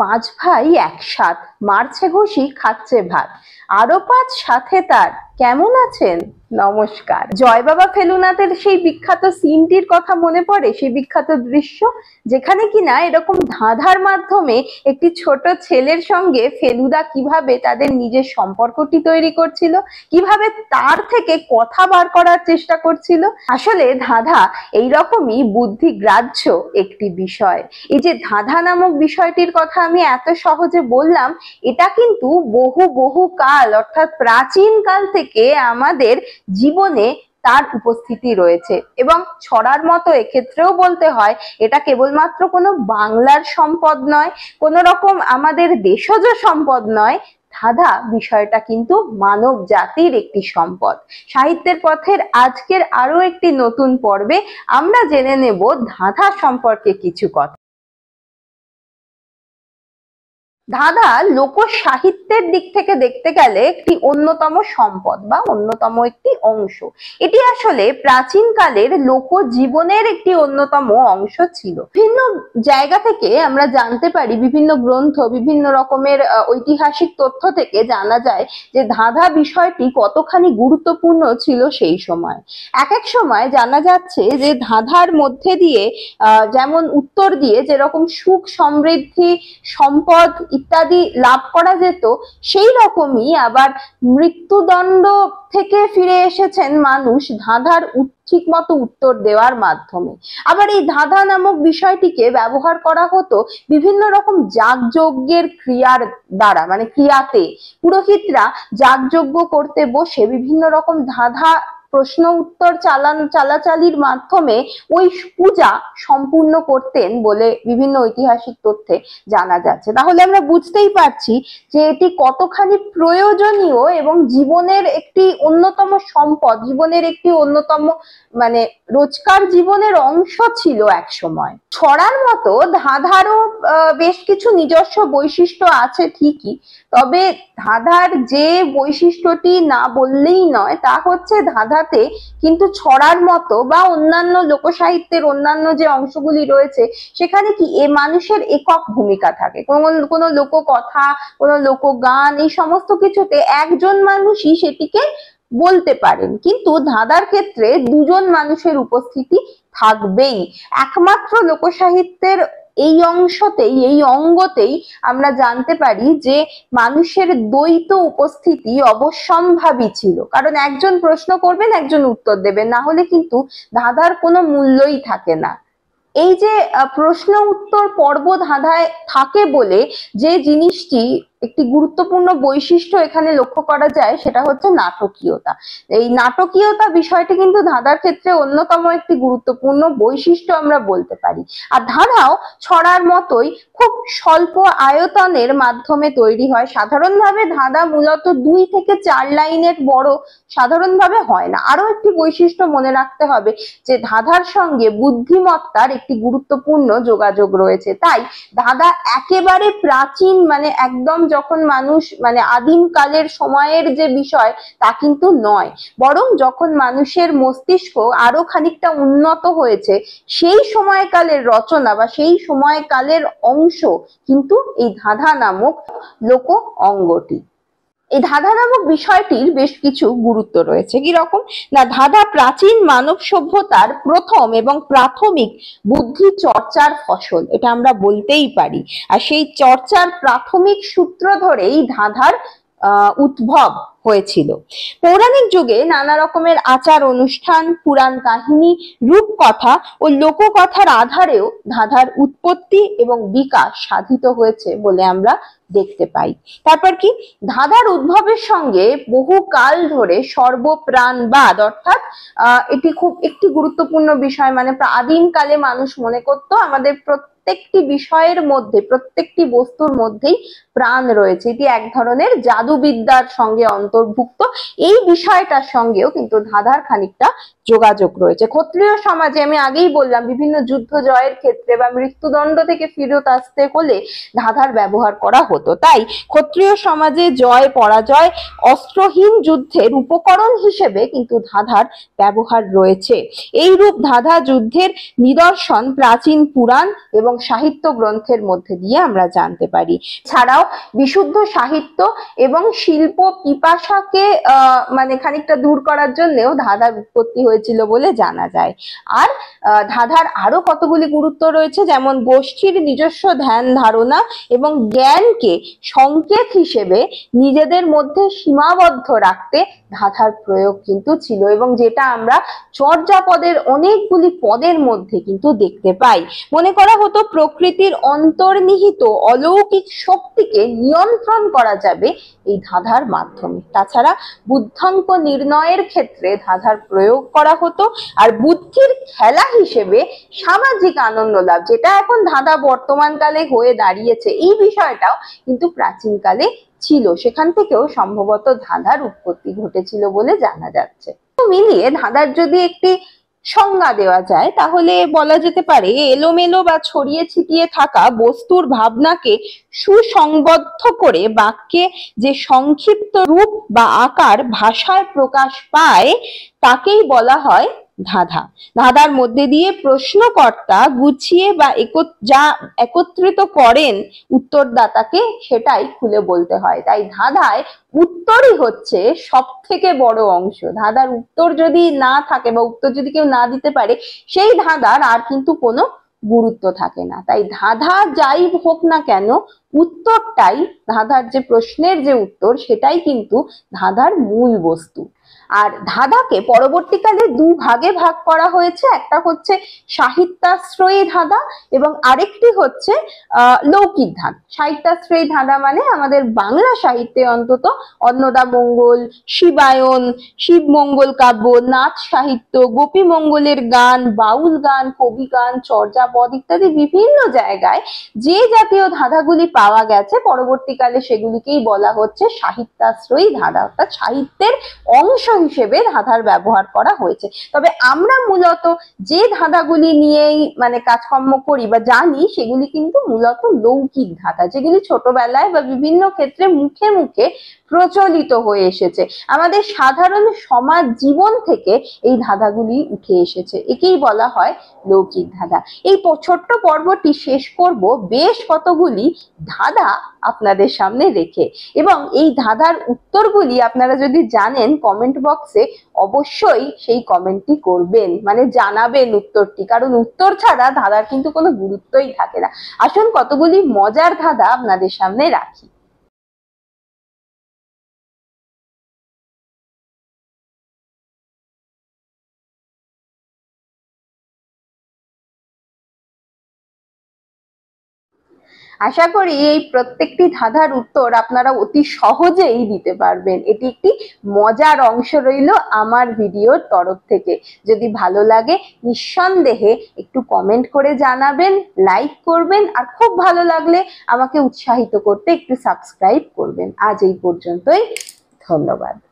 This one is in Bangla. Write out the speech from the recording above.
পাঁচ ভাই একসাথ মারছে ঘুষি খাচ্ছে ভাত আরো পাঁচ সাথে তার কেমন আছেন নমস্কার জয় বাবা ফেলুনাথের সেই বিখ্যাত সিনটির কথা মনে পড়ে সেই বিখ্যাত দৃশ্য যেখানে কিনা এরকম ধাঁধার মাধ্যমে একটি ছোট ছেলের সঙ্গে ফেলুদা কিভাবে তাদের নিজের সম্পর্কটি তৈরি করছিল কিভাবে তার থেকে কথা বার করার চেষ্টা করছিল আসলে ধাঁধা এইরকমই গ্রাহ্য একটি বিষয় এই যে ধাঁধা নামক বিষয়টির কথা আমি এত সহজে বললাম এটা কিন্তু বহু বহু কাল অর্থাৎ প্রাচীন কাল থেকে আমাদের জীবনে তার উপস্থিতি রয়েছে এবং ছড়ার মতো এক্ষেত্রেও বলতে হয় এটা কেবলমাত্র কোনো বাংলার সম্পদ নয় কোনো রকম আমাদের দেশজ সম্পদ নয় ধাঁধা বিষয়টা কিন্তু মানব জাতির একটি সম্পদ সাহিত্যের পথের আজকের আরো একটি নতুন পর্বে আমরা জেনে নেব ধাঁধা সম্পর্কে কিছু কথা ধাঁধা লোক সাহিত্যের দিক থেকে দেখতে গেলে একটি অন্যতম সম্পদ বা অন্যতম একটি অংশ এটি আসলে প্রাচীন কালের লোক জীবনের একটি অন্যতম অংশ ছিল বিভিন্ন জায়গা থেকে আমরা জানতে পারি বিভিন্ন গ্রন্থ বিভিন্ন রকমের ঐতিহাসিক তথ্য থেকে জানা যায় যে ধাঁধা বিষয়টি কতখানি গুরুত্বপূর্ণ ছিল সেই সময় এক এক সময় জানা যাচ্ছে যে ধাঁধার মধ্যে দিয়ে যেমন উত্তর দিয়ে যেরকম সুখ সমৃদ্ধি সম্পদ ইত্যাদি লাভ করা যেত সেই রকমই আবার মৃত্যুদণ্ড থেকে ফিরে এসেছেন মানুষ ধাঁধার ঠিক মতো উত্তর দেওয়ার মাধ্যমে আবার এই ধাঁধা নামক বিষয়টিকে ব্যবহার করা হতো বিভিন্ন রকম যাগযজ্ঞের ক্রিয়ার দ্বারা মানে ক্রিয়াতে পুরোহিতরা যাগযজ্ঞ করতে বসে বিভিন্ন রকম ধাঁধা প্রশ্ন উত্তর চালান চালাচালির মাধ্যমে ওই পূজা সম্পূর্ণ করতেন বলে বিভিন্ন ঐতিহাসিক তথ্যে জানা যাচ্ছে তাহলে আমরা বুঝতেই পারছি যে এটি কতখানি প্রয়োজনীয় এবং জীবনের একটি অন্যতম সম্পদ জীবনের একটি অন্যতম মানে রোজকার জীবনের অংশ ছিল এক সময় ছড়ার মতো ধাঁধারও বেশ কিছু নিজস্ব বৈশিষ্ট্য আছে ঠিকই তবে ধাঁধার যে বৈশিষ্ট্যটি না বললেই নয় তা হচ্ছে ধাঁধা আঘাতে কিন্তু ছড়ার মতো বা অন্যান্য লোকসাহিত্যের অন্যান্য যে অংশগুলি রয়েছে সেখানে কি এ মানুষের একক ভূমিকা থাকে কোনো কোনো লোককথা কোনো লোকগান এই সমস্ত কিছুতে একজন মানুষই সেটিকে বলতে পারেন কিন্তু ধাঁধার ক্ষেত্রে দুজন মানুষের উপস্থিতি থাকবেই একমাত্র লোকসাহিত্যের এই অংশতেই এই অঙ্গতেই আমরা জানতে পারি যে মানুষের দ্বৈত উপস্থিতি অবশ্যম্ভাবী ছিল কারণ একজন প্রশ্ন করবেন একজন উত্তর দেবেন না হলে কিন্তু ধাঁধার কোনো মূল্যই থাকে না এই যে প্রশ্ন উত্তর পর্ব ধাঁধায় থাকে বলে যে জিনিসটি একটি গুরুত্বপূর্ণ বৈশিষ্ট্য এখানে লক্ষ্য করা যায় সেটা হচ্ছে নাটকীয়তা এই নাটকীয়তা বিষয়টি কিন্তু ধাঁধার ক্ষেত্রে অন্যতম একটি গুরুত্বপূর্ণ বৈশিষ্ট্য আমরা বলতে পারি আর ধাঁধাও ছড়ার মতোই খুব স্বল্প আয়তনের মাধ্যমে তৈরি হয় সাধারণভাবে ধাঁধা মূলত দুই থেকে চার লাইনের বড় সাধারণভাবে হয় না আরো একটি বৈশিষ্ট্য মনে রাখতে হবে যে ধাঁধার সঙ্গে বুদ্ধিমত্তার একটি গুরুত্বপূর্ণ যোগাযোগ রয়েছে তাই ধাঁধা একেবারে প্রাচীন মানে একদম যখন মানুষ মানে আদিম কালের সময়ের যে বিষয় তা কিন্তু নয় বরং যখন মানুষের মস্তিষ্ক আরো খানিকটা উন্নত হয়েছে সেই সময়কালের রচনা বা সেই সময়কালের অংশ কিন্তু এই ধাঁধা নামক লোক অঙ্গটি এই ধাঁধা নামক বিষয়টির বেশ কিছু গুরুত্ব রয়েছে কিরকম না ধাঁধা প্রাচীন মানব সভ্যতার প্রথম এবং প্রাথমিক বুদ্ধি চর্চার ফসল এটা আমরা বলতেই পারি আর সেই চর্চার প্রাথমিক সূত্র ধরেই ধাঁধার উদ্ভব হয়েছিল পৌরাণিক যুগে নানা রকমের আচার অনুষ্ঠান পুরাণ কাহিনী রূপকথা ও লোককথার আধারেও ধাঁধার উৎপত্তি এবং বিকাশ সাধিত হয়েছে বলে আমরা দেখতে পাই তারপর কি ধাঁধার উদ্ভবের সঙ্গে বহু কাল ধরে সর্বপ্রাণবাদ অর্থাৎ এটি খুব একটি গুরুত্বপূর্ণ বিষয় মানে আদিম কালে মানুষ মনে করত আমাদের প্রত্যেক প্রত্যেকটি বিষয়ের মধ্যে প্রত্যেকটি বস্তুর মধ্যেই প্রাণ রয়েছে এটি এক ধরনের জাদুবিদ্যার সঙ্গে অন্তর্ভুক্ত এই বিষয়টার সঙ্গেও কিন্তু ধাঁধার খানিকটা যোগাযোগ রয়েছে ক্ষত্রিয় সমাজে আমি আগেই বললাম বিভিন্ন যুদ্ধ জয়ের ক্ষেত্রে বা মৃত্যুদণ্ড থেকে ফিরত আসতে হলে ধাঁধার ব্যবহার করা হতো তাই ক্ষত্রিয় সমাজে জয় পরাজয় অস্ত্রহীন যুদ্ধের উপকরণ হিসেবে কিন্তু ধাঁধার ব্যবহার রয়েছে এই রূপ ধাঁধা যুদ্ধের নিদর্শন প্রাচীন পুরাণ এবং সাহিত্য গ্রন্থের মধ্যে দিয়ে আমরা জানতে পারি ছাড়াও বিশুদ্ধ সাহিত্য এবং শিল্প পিপাসাকে মানে খানিকটা দূর করার জন্যেও ধাঁধার উৎপত্তি হয়েছিল বলে জানা যায় আর ধাঁধার আরো কতগুলি গুরুত্ব রয়েছে যেমন গোষ্ঠীর নিজস্ব ধ্যান ধারণা এবং জ্ঞানকে সংকেত হিসেবে নিজেদের মধ্যে সীমাবদ্ধ রাখতে ধাঁধার প্রয়োগ কিন্তু ছিল এবং যেটা আমরা চর্যাপদের অনেকগুলি পদের মধ্যে কিন্তু দেখতে পাই মনে করা হতো প্রকৃতির অন্তর্নিহিত অলৌকিক শক্তিকে নিয়ন্ত্রণ করা যাবে এই ধাঁধার মাধ্যমে তাছাড়া বুদ্ধাঙ্ক নির্ণয়ের ক্ষেত্রে ধাঁধার প্রয়োগ করা হতো আর বুদ্ধির খেলা হিসেবে সামাজিক আনন্দ লাভ যেটা এখন ধাঁধা বর্তমানকালে হয়ে দাঁড়িয়েছে এই বিষয়টাও কিন্তু প্রাচীনকালে ছিল সেখান থেকেও সম্ভবত ধাঁধার উৎপত্তি ঘটেছিল বলে জানা যাচ্ছে মিলিয়ে ধাঁধার যদি একটি সংজ্ঞা দেওয়া যায় তাহলে বলা যেতে পারে এলোমেলো বা ছড়িয়ে ছিটিয়ে থাকা বস্তুর ভাবনাকে সুসংবদ্ধ করে বাক্যে যে সংক্ষিপ্ত রূপ বা আকার ভাষায় প্রকাশ পায় তাকেই বলা হয় ধাঁধা ধাঁধার মধ্যে দিয়ে প্রশ্নকর্তা গুছিয়ে বা যা একত্রিত করেন উত্তরদাতাকে সেটাই খুলে বলতে হয় তাই ধাঁধায় উত্তরই হচ্ছে সব থেকে বড় অংশ ধাঁধার উত্তর যদি না থাকে বা উত্তর যদি কেউ না দিতে পারে সেই ধাঁধার আর কিন্তু কোনো গুরুত্ব থাকে না তাই ধাঁধা যাই হোক না কেন উত্তরটাই ধাঁধার যে প্রশ্নের যে উত্তর সেটাই কিন্তু ধাঁধার মূল বস্তু আর ধাঁধাকে পরবর্তীকালে দু ভাগে ভাগ করা হয়েছে একটা হচ্ছে সাহিত্যাশ্রয়ী ধাঁধা এবং আরেকটি হচ্ছে লৌকিক ধাঁধা সাহিত্যাশ্রয়ী ধাঁধা মানে আমাদের বাংলা সাহিত্যে অন্তত অন্নদা মঙ্গল শিবায়ন শিবমঙ্গল কাব্য নাচ সাহিত্য গোপী মঙ্গলের গান বাউল গান কবি গান চর্যাপদ ইত্যাদি বিভিন্ন জায়গায় যে জাতীয় ধাঁধাগুলি পাওয়া গেছে পরবর্তীকালে সেগুলিকেই বলা হচ্ছে সাহিত্যাশ্রয়ী ধাঁধা অর্থাৎ সাহিত্যের অংশ হিসেবে ধাঁধার ব্যবহার করা হয়েছে তবে আমরা মূলত যে ধাঁধাগুলি নিয়েই মানে কাজকর্ম করি বা জানি সেগুলি কিন্তু মূলত লৌকিক ধাঁধা যেগুলি ছোটবেলায় বা বিভিন্ন ক্ষেত্রে মুখে মুখে প্রচলিত হয়ে এসেছে আমাদের সাধারণ সমাজ জীবন থেকে এই ধাঁধাগুলি উঠে এসেছে একেই বলা হয় লৌকিক ধাঁধা এই ছোট্ট পর্বটি শেষ করব বেশ কতগুলি ধাঁধা আপনাদের সামনে রেখে এবং এই ধাঁধার উত্তরগুলি আপনারা যদি জানেন কমেন্ট বক্সে অবশ্যই সেই কমেন্টটি করবেন মানে জানাবেন উত্তরটি কারণ উত্তর ছাড়া ধাঁধার কিন্তু কোনো গুরুত্বই থাকে না আসুন কতগুলি মজার ধাঁধা আপনাদের সামনে রাখি আশা করি এই প্রত্যেকটি ধাঁধার উত্তর আপনারা অতি সহজেই দিতে পারবেন এটি একটি মজার অংশ রইল আমার ভিডিওর তরফ থেকে যদি ভালো লাগে নিঃসন্দেহে একটু কমেন্ট করে জানাবেন লাইক করবেন আর খুব ভালো লাগলে আমাকে উৎসাহিত করতে একটু সাবস্ক্রাইব করবেন আজ এই পর্যন্তই ধন্যবাদ